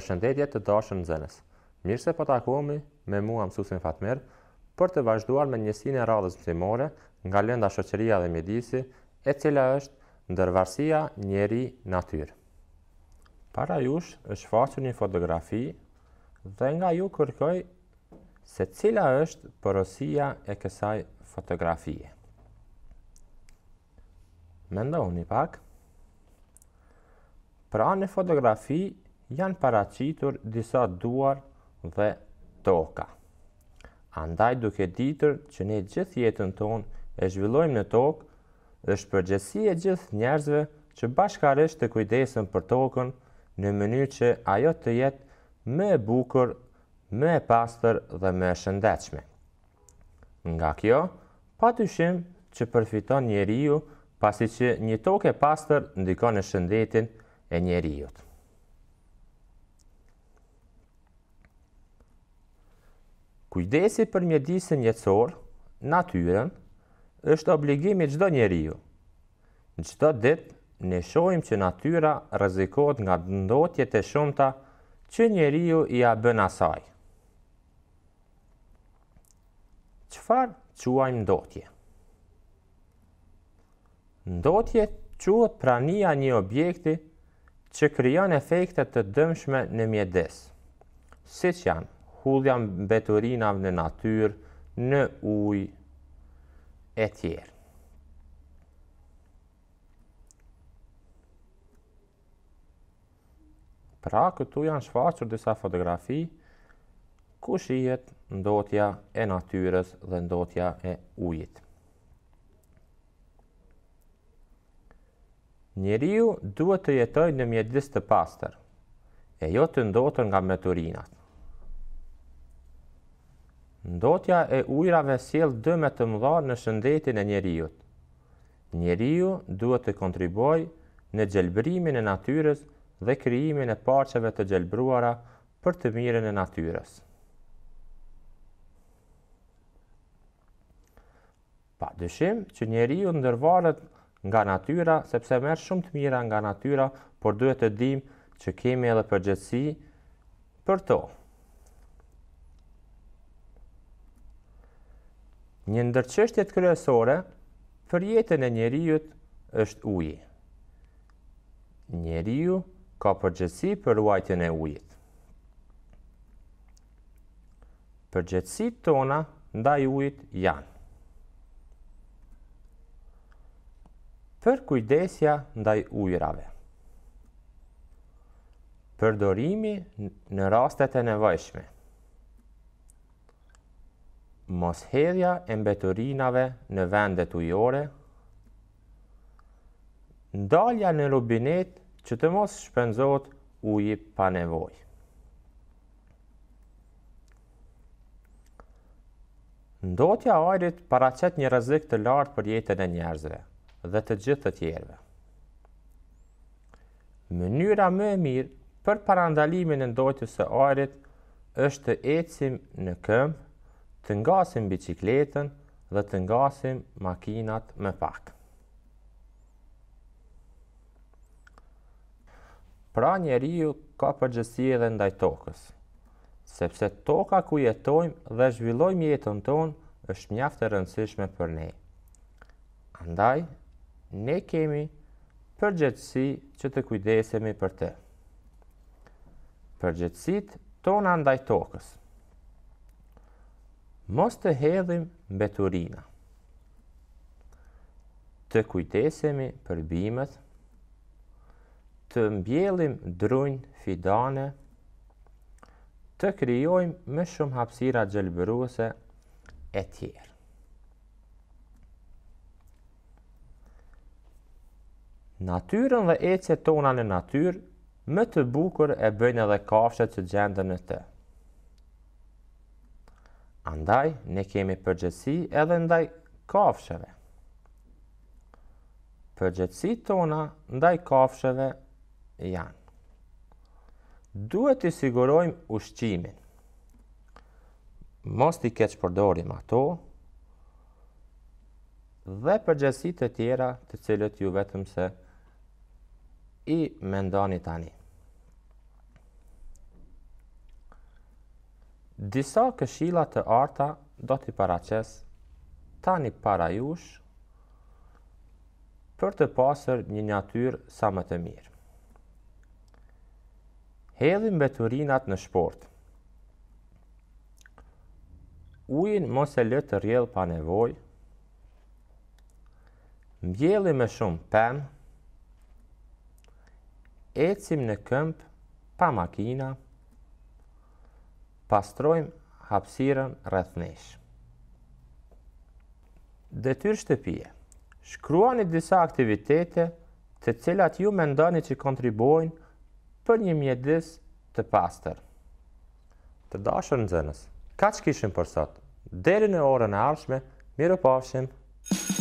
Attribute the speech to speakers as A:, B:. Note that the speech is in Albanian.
A: për shëndetje të dashën në zënës. Mirë se po takohemi me mua mësusin Fatmer për të vazhduar me njësin e radhës mësimore nga lënda shoqëria dhe medisi e cila është ndërvarsia njeri natyr. Para jush është faqë një fotografi dhe nga ju kërkoj se cila është përosia e kësaj fotografie. Mendojnë një pak. Pra në fotografi janë paracitur disa duar dhe toka. Andaj duke ditër që ne gjithë jetën tonë e zhvillojmë në tokë, është përgjësi e gjithë njerëzve që bashkarisht të kujdesën për tokën në mënyrë që ajo të jetë më e bukur, më e pastër dhe më e shëndechme. Nga kjo, pa të shimë që përfiton njeriu pasi që një tokë e pastër ndikon e shëndetin e njeriut. Kujdesi për mjedisin jetësor, natyren, është obligimi qdo njeriu. Në qdo dit, ne shojmë që natyra rëzikot nga ndotjet e shumëta që njeriu i a bën asaj. Qfar quajmë ndotje? Ndotje quat prania një objekti që kryon efektet të dëmshme në mjedis, si që janë hudhja mbeturinav në natyrë, në ujë e tjerë. Pra, këtu janë shfaqër disa fotografi, ku shihet ndotja e natyres dhe ndotja e ujit. Njeriu duhet të jetoj në mjedis të pastër, e jo të ndotën nga meturinat. Ndotja e ujrave sjell dëme të mëdha në shëndetin e njerëzit. Njeriu duhet të kontribuojë në gjelbrimin e natyrës dhe krijimin e parqeve të gjelbruara për të mirën e natyrës. Pa dyshim që njeriu ndërvarët nga natyra sepse merr shumë të mira nga natyra, por duhet të dim që kemi edhe përgjegjësi për to. Për Një ndërqështjet kryesore për jetën e njeriut është uji. Njeriu ka përgjëtsi për uajtën e ujit. Përgjëtsi tona ndaj ujit janë. Për kujdesja ndaj ujrave. Përdorimi në rastet e nevojshme mos hedhja e mbeturinave në vendet ujore, ndalja në robinet që të mos shpenzot uji pa nevoj. Ndotja ajrit paracet një rëzik të lartë për jetën e njerëzve dhe të gjithë të tjerëve. Mënyra më e mirë për parandalimin e ndotjës e ajrit është të ecim në këmë të ngasim bicikletën dhe të ngasim makinat me pak. Pra njeri ju ka përgjësi edhe ndaj tokës, sepse toka ku jetojmë dhe zhvillojmë jetën tonë është mjaftë e rëndësishme për ne. Andaj, ne kemi përgjëtësi që të kujdesemi për te. Përgjëtësit tonë andaj tokës mos të hedhim beturina, të kujtesemi për bimet, të mbjelim drujnë fidane, të kryojmë me shumë hapsira gjelëbëruse e tjerë. Natyrën dhe ecet tona në natyrë, më të bukur e bëjnë edhe kafshët që gjendën e të. Andaj, ne kemi përgjëtsi edhe ndaj kafshëve. Përgjëtsi tona ndaj kafshëve janë. Duhet të sigurojmë ushqimin. Mos t'i keq përdorim ato, dhe përgjësit të tjera të cilët ju vetëm se i mendoni tani. Disa këshilla të arta do t'i paraqes tani para jush për të pasur një natyrë sa më të mirë. Hedhim beturinat në shport. Ujin mos e lë të rrjedh pa nevojë. Mbjellim me shumë pem. Ecim në këmp pa makina pastrojmë hapsiren rrëth nesh. Dhe tyrë shtëpije, shkruani disa aktivitete të cilat ju me ndani që kontribojnë për një mjedis të pastër. Të dashër në zënës, ka që kishëm për sot, deri në orën e arshme, mirë pashëm, Thank you.